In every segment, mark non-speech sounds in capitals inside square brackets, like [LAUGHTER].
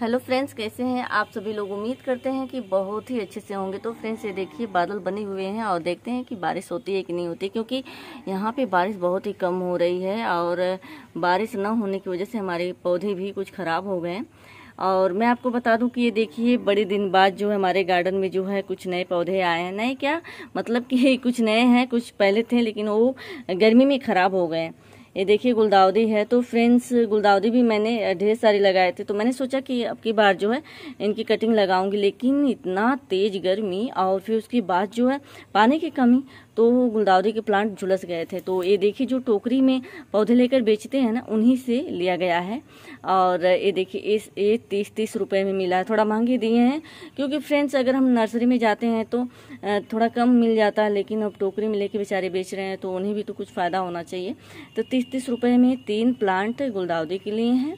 hello friends कैसे हैं आप सभी लोग उम्मीद करते हैं कि बहुत ही अच्छे से होंगे तो फ्रेंड्स ये देखिए बादल बने हुए हैं और देखते हैं कि बारिश होती है कि नहीं होती क्योंकि यहाँ पे बारिश बहुत ही कम हो रही है और बारिश न होने की वजह से हमारे पौधे भी कुछ ख़राब हो गए और मैं आपको बता दूं कि ये देखिए बड़े दिन बाद जो है हमारे गार्डन में जो है कुछ नए पौधे आए हैं नए क्या मतलब कि [LAUGHS] कुछ नए हैं कुछ पहले थे लेकिन वो गर्मी में ख़राब हो गए ये देखिए गुलदाउदी है तो फ्रेंड्स गुलदाउदी भी मैंने ढेर सारी लगाए थे तो मैंने सोचा कि अब की बार जो है इनकी कटिंग लगाऊंगी लेकिन इतना तेज गर्मी और फिर उसके बाद जो है पानी की कमी तो गुलदाउदी के प्लांट झुलस गए थे तो ये देखिए जो टोकरी में पौधे लेकर बेचते हैं ना उन्हीं से लिया गया है और ये देखिए इस ये तीस तीस रुपये में मिला है थोड़ा महंगे दिए हैं क्योंकि फ्रेंड्स अगर हम नर्सरी में जाते हैं तो थोड़ा कम मिल जाता है लेकिन अब टोकरी में लेके बेचारे बेच रहे हैं तो उन्हें भी तो कुछ फ़ायदा होना चाहिए तो तीस तीस रुपये में तीन प्लांट गुलदाउदी के लिए हैं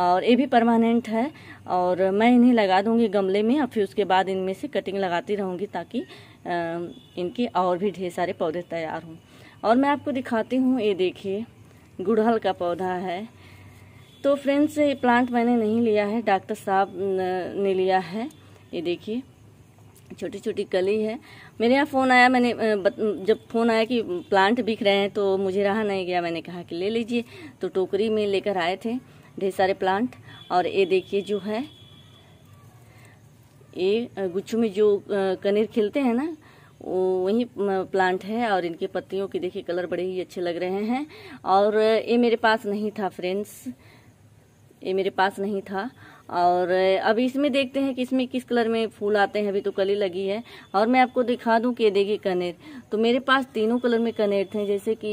और ये भी परमानेंट है और मैं इन्हें लगा दूंगी गमले में और फिर उसके बाद इनमें से कटिंग लगाती रहूँगी ताकि इनके और भी ढेर सारे पौधे तैयार हों और मैं आपको दिखाती हूँ ये देखिए गुड़हल का पौधा है तो फ्रेंड्स ये प्लांट मैंने नहीं लिया है डॉक्टर साहब ने लिया है ये देखिए छोटी छोटी कली है मेरे यहाँ फ़ोन आया मैंने जब फ़ोन आया कि प्लांट बिक रहे हैं तो मुझे रहा नहीं गया मैंने कहा कि ले लीजिए तो टोकरी में लेकर आए थे ढेर सारे प्लांट और ये देखिए जो है ये गुच्छू में जो कनेर खिलते हैं ना वो वही प्लांट है और इनके पत्तियों के देखिए कलर बड़े ही अच्छे लग रहे हैं और ये मेरे पास नहीं था फ्रेंड्स ये मेरे पास नहीं था और अब इसमें देखते हैं कि इसमें किस कलर में फूल आते हैं अभी तो कली लगी है और मैं आपको दिखा दूं कि ये देखिए कनेर तो मेरे पास तीनों कलर में कनेर थे जैसे कि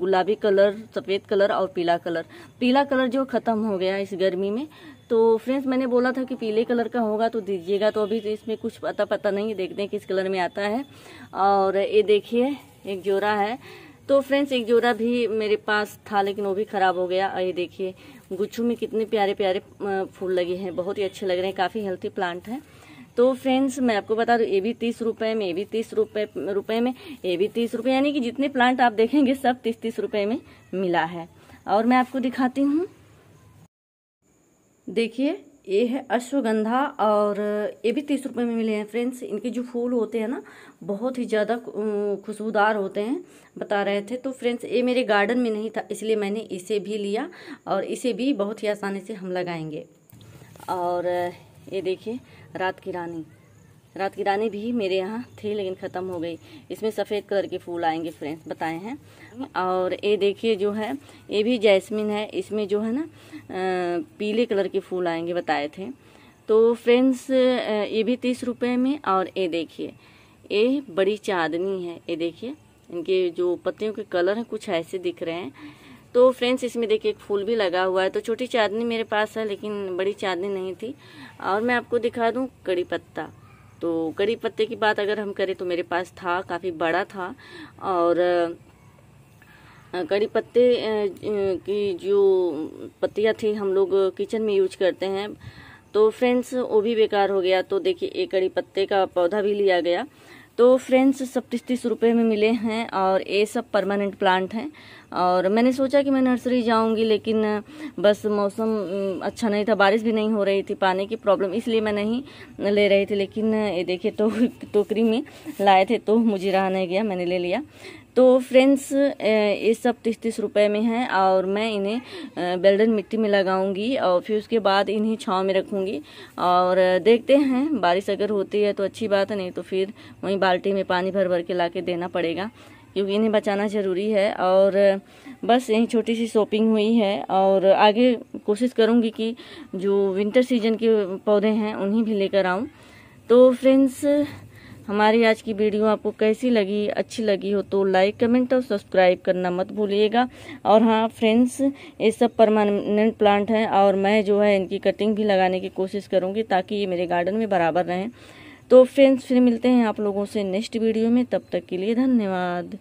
गुलाबी कलर सफ़ेद कलर और पीला कलर पीला कलर जो ख़त्म हो गया इस गर्मी में तो फ्रेंड्स मैंने बोला था कि पीले कलर का होगा तो दीजिएगा तो अभी तो इसमें कुछ पता पता नहीं देखते हैं किस कलर में आता है और ये देखिए एक जोड़ा है तो फ्रेंड्स एक जोड़ा भी मेरे पास था लेकिन वो भी ख़राब हो गया ये देखिए गुच्छू में कितने प्यारे प्यारे फूल लगे हैं बहुत ही अच्छे लग रहे हैं काफ़ी हेल्थी प्लांट हैं तो फ्रेंड्स मैं आपको बता दूं ये भी तीस रुपए में ये भी तीस रुपए रुपए में ये भी तीस रुपए यानी कि जितने प्लांट आप देखेंगे सब तीस तीस रुपए में मिला है और मैं आपको दिखाती हूँ देखिए ये है अश्वगंधा और ये भी तीस रुपये में मिले हैं फ्रेंड्स इनके जो फूल होते हैं ना बहुत ही ज़्यादा खुशबूदार होते हैं बता रहे थे तो फ्रेंड्स ये मेरे गार्डन में नहीं था इसलिए मैंने इसे भी लिया और इसे भी बहुत ही आसानी से हम लगाएंगे और ये देखिए रात की रानी रात की रानी भी मेरे यहाँ थी लेकिन ख़त्म हो गई इसमें सफ़ेद कलर के फूल आएंगे फ्रेंड्स बताए हैं और ये देखिए जो है ये भी जैस्मिन है इसमें जो है ना पीले कलर के फूल आएंगे बताए थे तो फ्रेंड्स ये भी तीस रुपये में और ये देखिए ये बड़ी चांदनी है ये देखिए इनके जो पत्तियों के कलर हैं कुछ ऐसे दिख रहे हैं तो फ्रेंड्स इसमें देखिए एक फूल भी लगा हुआ है तो छोटी चांदनी मेरे पास है लेकिन बड़ी चांदनी नहीं थी और मैं आपको दिखा दूँ कड़ी पत्ता तो कड़ी पत्ते की बात अगर हम करें तो मेरे पास था काफ़ी बड़ा था और कड़ी पत्ते की जो पत्तियाँ थी हम लोग किचन में यूज करते हैं तो फ्रेंड्स वो भी बेकार हो गया तो देखिए एक कड़ी पत्ते का पौधा भी लिया गया तो फ्रेंड्स सब तीस तीस रुपये में मिले हैं और ये सब परमानेंट प्लांट हैं और मैंने सोचा कि मैं नर्सरी जाऊंगी लेकिन बस मौसम अच्छा नहीं था बारिश भी नहीं हो रही थी पानी की प्रॉब्लम इसलिए मैं नहीं ले रही थी लेकिन ये देखिए तो टोकरी में लाए थे तो मुझे रहा नहीं गया मैंने ले लिया तो फ्रेंड्स ये सब तीस तीस रुपये में है और मैं इन्हें बेल्डन मिट्टी में लगाऊंगी और फिर उसके बाद इन्हें छाँव में रखूंगी और देखते हैं बारिश अगर होती है तो अच्छी बात है नहीं तो फिर वहीं बाल्टी में पानी भर भर के ला के देना पड़ेगा क्योंकि इन्हें बचाना ज़रूरी है और बस यही छोटी सी शॉपिंग हुई है और आगे कोशिश करूँगी कि जो विंटर सीजन के पौधे हैं उन्हीं भी लेकर आऊँ तो फ्रेंड्स हमारी आज की वीडियो आपको कैसी लगी अच्छी लगी हो तो लाइक कमेंट और सब्सक्राइब करना मत भूलिएगा और हाँ फ्रेंड्स ये सब परमानेंट प्लांट हैं और मैं जो है इनकी कटिंग भी लगाने की कोशिश करूँगी ताकि ये मेरे गार्डन में बराबर रहें तो फ्रेंड्स फिर मिलते हैं आप लोगों से नेक्स्ट वीडियो में तब तक के लिए धन्यवाद